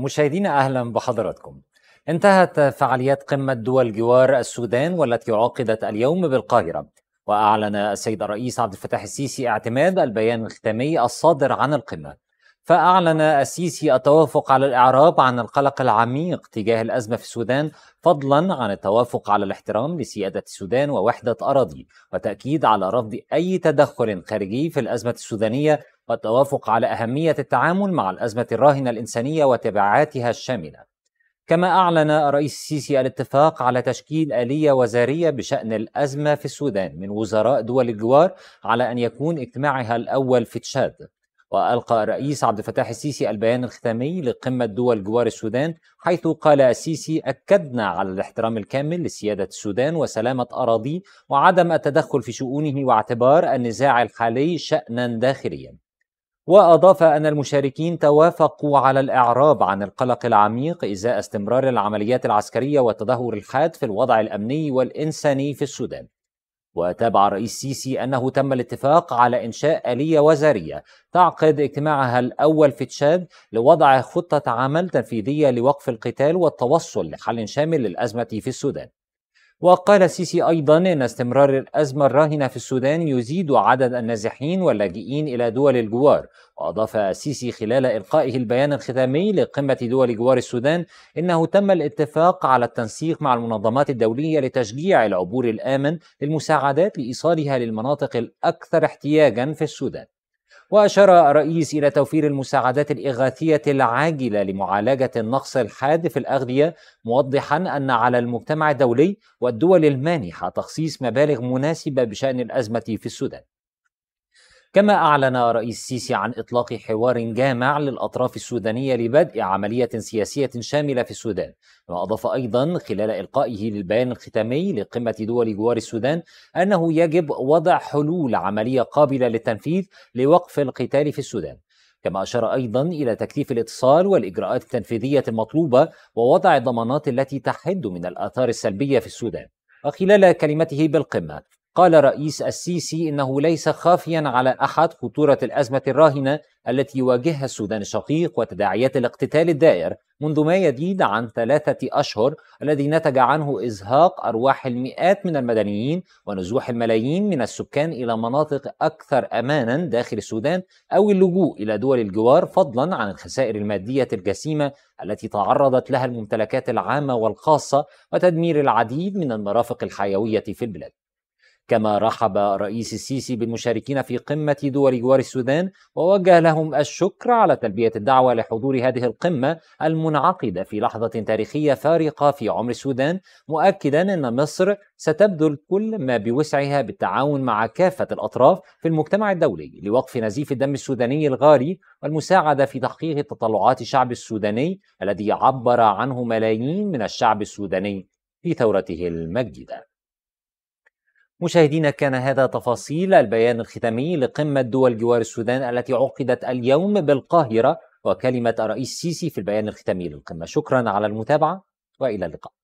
مشاهدينا اهلا بحضراتكم. انتهت فعاليات قمه دول جوار السودان والتي عقدت اليوم بالقاهره، واعلن السيد الرئيس عبد الفتاح السيسي اعتماد البيان الختامي الصادر عن القمه. فاعلن السيسي التوافق على الاعراب عن القلق العميق تجاه الازمه في السودان، فضلا عن التوافق على الاحترام لسياده السودان ووحده اراضيه، وتاكيد على رفض اي تدخل خارجي في الازمه السودانيه والتوافق على أهمية التعامل مع الأزمة الراهنة الإنسانية وتبعاتها الشاملة كما أعلن الرئيس السيسي الاتفاق على تشكيل آلية وزارية بشأن الأزمة في السودان من وزراء دول الجوار على أن يكون اجتماعها الأول في تشاد وألقى الرئيس عبد الفتاح السيسي البيان الختامي لقمة دول جوار السودان حيث قال السيسي أكدنا على الاحترام الكامل لسيادة السودان وسلامة أراضيه وعدم التدخل في شؤونه واعتبار النزاع الحالي شأنا داخليا وأضاف أن المشاركين توافقوا على الإعراب عن القلق العميق إزاء استمرار العمليات العسكرية والتدهور الحاد في الوضع الأمني والإنساني في السودان. وتابع الرئيس السيسي أنه تم الاتفاق على إنشاء آلية وزارية تعقد اجتماعها الأول في تشاد لوضع خطة عمل تنفيذية لوقف القتال والتوصل لحل شامل للأزمة في السودان. وقال السيسي أيضا أن استمرار الأزمة الراهنة في السودان يزيد عدد النازحين واللاجئين إلى دول الجوار وأضاف السيسي خلال إلقائه البيان الختامي لقمة دول جوار السودان أنه تم الاتفاق على التنسيق مع المنظمات الدولية لتشجيع العبور الآمن للمساعدات لإيصالها للمناطق الأكثر احتياجا في السودان وأشار الرئيس إلى توفير المساعدات الإغاثية العاجلة لمعالجة النقص الحاد في الأغذية موضحا أن على المجتمع الدولي والدول المانحة تخصيص مبالغ مناسبة بشأن الأزمة في السودان كما أعلن رئيس السيسي عن إطلاق حوار جامع للأطراف السودانية لبدء عملية سياسية شاملة في السودان وأضاف أيضا خلال إلقائه للبيان الختامي لقمة دول جوار السودان أنه يجب وضع حلول عملية قابلة للتنفيذ لوقف القتال في السودان كما أشار أيضا إلى تكثيف الاتصال والإجراءات التنفيذية المطلوبة ووضع الضمانات التي تحد من الآثار السلبية في السودان وخلال كلمته بالقمة قال رئيس السيسي انه ليس خافيا على احد خطوره الازمه الراهنه التي يواجهها السودان الشقيق وتداعيات الاقتتال الدائر منذ ما يزيد عن ثلاثه اشهر الذي نتج عنه ازهاق ارواح المئات من المدنيين ونزوح الملايين من السكان الى مناطق اكثر امانا داخل السودان او اللجوء الى دول الجوار فضلا عن الخسائر الماديه الجسيمه التي تعرضت لها الممتلكات العامه والخاصه وتدمير العديد من المرافق الحيويه في البلاد. كما رحب الرئيس السيسي بالمشاركين في قمة دول جوار السودان ووجه لهم الشكر على تلبية الدعوة لحضور هذه القمة المنعقدة في لحظة تاريخية فارقة في عمر السودان مؤكدا أن مصر ستبذل كل ما بوسعها بالتعاون مع كافة الأطراف في المجتمع الدولي لوقف نزيف الدم السوداني الغالي والمساعدة في تحقيق تطلعات الشعب السوداني الذي عبر عنه ملايين من الشعب السوداني في ثورته المجيده مشاهدينا كان هذا تفاصيل البيان الختامي لقمة دول جوار السودان التي عقدت اليوم بالقاهرة وكلمة الرئيس السيسي في البيان الختامي للقمة شكرا على المتابعة وإلى اللقاء